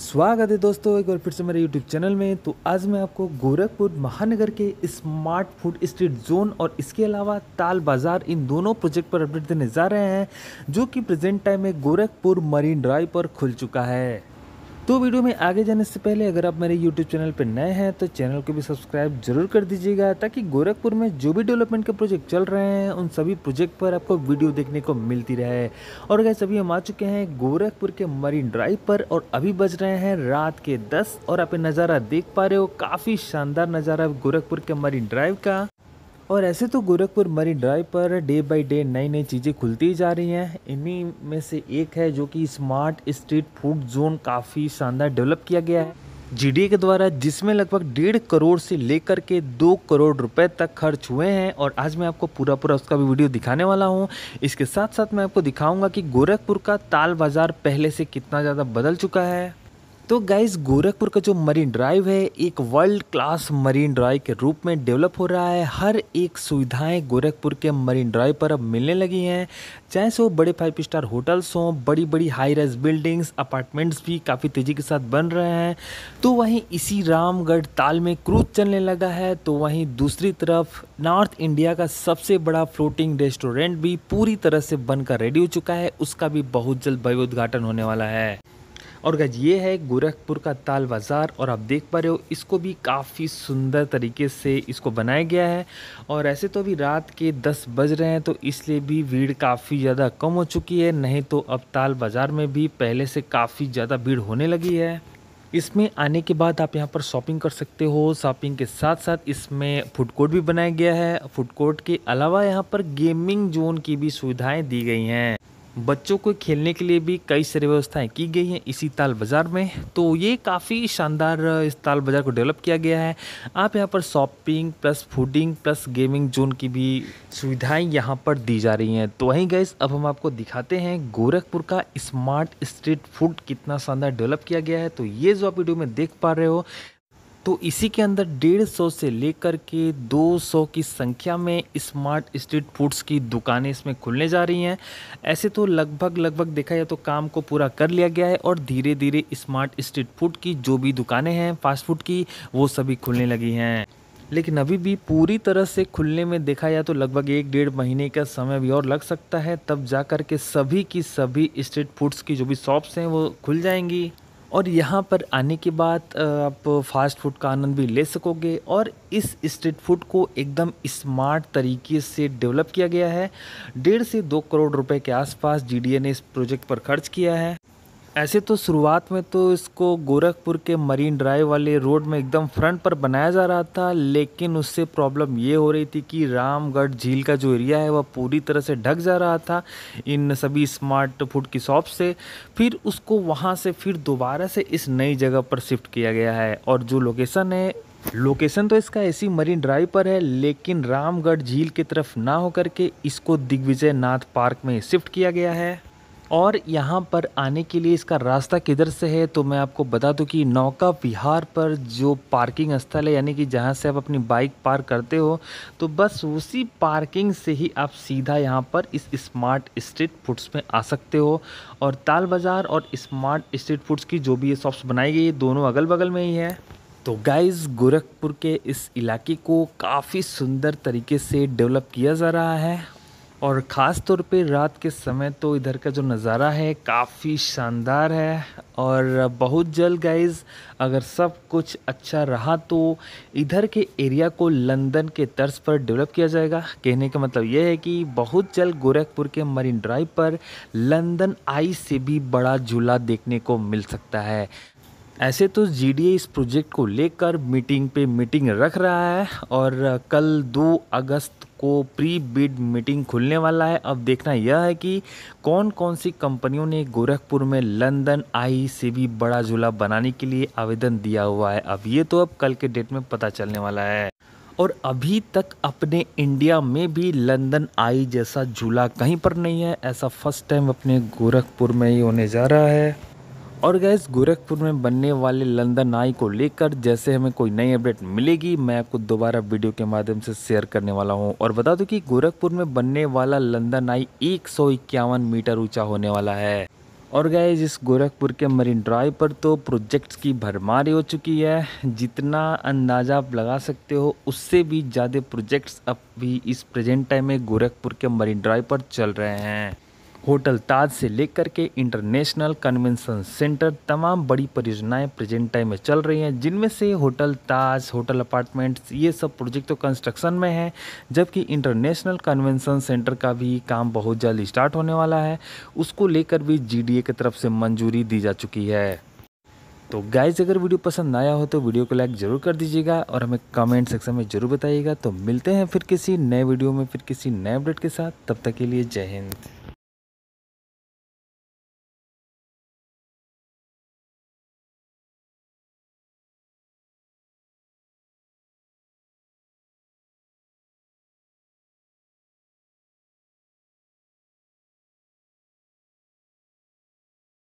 स्वागत है दोस्तों एक बार फिर से मेरे YouTube चैनल में तो आज मैं आपको गोरखपुर महानगर के स्मार्ट फूड स्ट्रीट जोन और इसके अलावा ताल बाज़ार इन दोनों प्रोजेक्ट पर अपडेट देने जा रहे हैं जो कि प्रेजेंट टाइम में गोरखपुर मरीन ड्राइव पर खुल चुका है तो वीडियो में आगे जाने से पहले अगर आप मेरे YouTube चैनल पर नए हैं तो चैनल को भी सब्सक्राइब जरूर कर दीजिएगा ताकि गोरखपुर में जो भी डेवलपमेंट के प्रोजेक्ट चल रहे हैं उन सभी प्रोजेक्ट पर आपको वीडियो देखने को मिलती रहे और अगर सभी हम आ चुके हैं गोरखपुर के मरीन ड्राइव पर और अभी बज रहे हैं रात के दस और आप नज़ारा देख पा रहे हो काफ़ी शानदार नज़ारा गोरखपुर के मरीन ड्राइव का और ऐसे तो गोरखपुर मरीन ड्राइव पर डे बाय डे नई नई चीज़ें खुलती जा रही हैं इन्हीं में से एक है जो कि स्मार्ट स्ट्रीट फूड जोन काफ़ी शानदार डेवलप किया गया है जीडीए के द्वारा जिसमें लगभग डेढ़ करोड़ से लेकर के दो करोड़ रुपए तक खर्च हुए हैं और आज मैं आपको पूरा पूरा उसका भी वीडियो दिखाने वाला हूं इसके साथ साथ मैं आपको दिखाऊंगा कि गोरखपुर का ताल बाज़ार पहले से कितना ज़्यादा बदल चुका है तो गाइज़ गोरखपुर का जो मरीन ड्राइव है एक वर्ल्ड क्लास मरीन ड्राइव के रूप में डेवलप हो रहा है हर एक सुविधाएं गोरखपुर के मरीन ड्राइव पर अब मिलने लगी हैं चाहे सो बड़े फाइव स्टार होटल्स हों बड़ी बड़ी हाई राइज बिल्डिंग्स अपार्टमेंट्स भी काफ़ी तेज़ी के साथ बन रहे हैं तो वहीं इसी रामगढ़ ताल में क्रूज चलने लगा है तो वहीं दूसरी तरफ नॉर्थ इंडिया का सबसे बड़ा फ्लोटिंग रेस्टोरेंट भी पूरी तरह से बनकर रेडी हो चुका है उसका भी बहुत जल्द भव्य उद्घाटन होने वाला है और गज ये है गोरखपुर का ताल बाज़ार और आप देख पा रहे हो इसको भी काफ़ी सुंदर तरीके से इसको बनाया गया है और ऐसे तो अभी रात के दस बज रहे हैं तो इसलिए भी भीड़ काफ़ी ज़्यादा कम हो चुकी है नहीं तो अब ताल बाज़ार में भी पहले से काफ़ी ज़्यादा भीड़ होने लगी है इसमें आने के बाद आप यहाँ पर शॉपिंग कर सकते हो शॉपिंग के साथ साथ इसमें फूड कोर्ट भी बनाया गया है फूड कोर्ट के अलावा यहाँ पर गेमिंग जोन की भी सुविधाएं दी गई हैं बच्चों को खेलने के लिए भी कई सारी व्यवस्थाएं की गई हैं इसी ताल बाज़ार में तो ये काफ़ी शानदार इस ताल बाज़ार को डेवलप किया गया है आप यहाँ पर shopping plus fooding plus gaming zone की भी सुविधाएं यहाँ पर दी जा रही हैं तो वहीं गैस अब हम आपको दिखाते हैं गोरखपुर का स्मार्ट स्ट्रीट फूड कितना शानदार डेवलप किया गया है तो ये जो आप वीडियो में देख पा रहे हो तो इसी के अंदर डेढ़ सौ से लेकर के दो सौ की संख्या में स्मार्ट स्ट्रीट फूड्स की दुकानें इसमें खुलने जा रही हैं ऐसे तो लगभग लगभग देखा जाए तो काम को पूरा कर लिया गया है और धीरे धीरे स्मार्ट स्ट्रीट फूड की जो भी दुकानें हैं फास्ट फूड की वो सभी खुलने लगी हैं लेकिन अभी भी पूरी तरह से खुलने में देखा जाए तो लगभग एक डेढ़ महीने का समय भी और लग सकता है तब जा कर के सभी की सभी स्ट्रीट फूड्स की जो भी शॉप्स हैं वो खुल जाएंगी और यहाँ पर आने के बाद आप फास्ट फूड का आनंद भी ले सकोगे और इस स्ट्रीट फूड को एकदम स्मार्ट तरीके से डेवलप किया गया है डेढ़ से दो करोड़ रुपए के आसपास जीडीए ने इस प्रोजेक्ट पर खर्च किया है ऐसे तो शुरुआत में तो इसको गोरखपुर के मरीन ड्राइव वाले रोड में एकदम फ्रंट पर बनाया जा रहा था लेकिन उससे प्रॉब्लम ये हो रही थी कि रामगढ़ झील का जो एरिया है वह पूरी तरह से ढक जा रहा था इन सभी स्मार्ट फूड की शॉप से फिर उसको वहाँ से फिर दोबारा से इस नई जगह पर शिफ्ट किया गया है और जो लोकेशन है लोकेशन तो इसका ऐसी मरीन ड्राइव पर है लेकिन रामगढ़ झील की तरफ ना होकर के इसको दिग्विजय नाथ पार्क में शिफ्ट किया गया है और यहाँ पर आने के लिए इसका रास्ता किधर से है तो मैं आपको बता दूँ कि नौका विहार पर जो पार्किंग स्थल है यानी कि जहाँ से आप अपनी बाइक पार्क करते हो तो बस उसी पार्किंग से ही आप सीधा यहाँ पर इस स्मार्ट स्ट्रीट फूड्स में आ सकते हो और ताल बाज़ार और स्मार्ट स्ट्रीट फूड्स की जो भी ये शॉप्स बनाई गई है दोनों अगल बगल में ही है तो गाइस गोरखपुर के इस इलाके को काफ़ी सुंदर तरीके से डेवलप किया जा रहा है और ख़ास तौर पे रात के समय तो इधर का जो नज़ारा है काफ़ी शानदार है और बहुत जल्द गाइज अगर सब कुछ अच्छा रहा तो इधर के एरिया को लंदन के तर्ज पर डेवलप किया जाएगा कहने का मतलब यह है कि बहुत जल्द गोरखपुर के मरीन ड्राइव पर लंदन आई से भी बड़ा झूला देखने को मिल सकता है ऐसे तो जी इस प्रोजेक्ट को लेकर मीटिंग पे मीटिंग रख रहा है और कल 2 अगस्त को प्री बिड मीटिंग खुलने वाला है अब देखना यह है कि कौन कौन सी कंपनियों ने गोरखपुर में लंदन आई से भी बड़ा झूला बनाने के लिए आवेदन दिया हुआ है अब ये तो अब कल के डेट में पता चलने वाला है और अभी तक अपने इंडिया में भी लंदन आई जैसा झूला कहीं पर नहीं है ऐसा फर्स्ट टाइम अपने गोरखपुर में ही होने जा रहा है और गैस गोरखपुर में बनने वाले लंदन आई को लेकर जैसे हमें कोई नई अपडेट मिलेगी मैं आपको दोबारा वीडियो के माध्यम से शेयर करने वाला हूं और बता दूं कि गोरखपुर में बनने वाला लंदन आई एक मीटर ऊंचा होने वाला है और गए इस गोरखपुर के मरीन ड्राइव पर तो प्रोजेक्ट्स की भरमारी हो चुकी है जितना अंदाज़ा आप लगा सकते हो उससे भी ज़्यादा प्रोजेक्ट्स अब भी इस प्रेजेंट टाइम में गोरखपुर के मरीन ड्राइव पर चल रहे हैं होटल ताज से लेकर के इंटरनेशनल कन्वेंशन सेंटर तमाम बड़ी परियोजनाएं प्रेजेंट टाइम में चल रही हैं जिनमें से होटल ताज होटल अपार्टमेंट्स ये सब प्रोजेक्ट तो कंस्ट्रक्शन में है जबकि इंटरनेशनल कन्वेंशन सेंटर का भी काम बहुत जल्द स्टार्ट होने वाला है उसको लेकर भी जी की तरफ से मंजूरी दी जा चुकी है तो गाइज अगर वीडियो पसंद आया हो तो वीडियो को लाइक ज़रूर कर दीजिएगा और हमें कमेंट सेक्शन में ज़रूर बताइएगा तो मिलते हैं फिर किसी नए वीडियो में फिर किसी नए अपडेट के साथ तब तक के लिए जय हिंद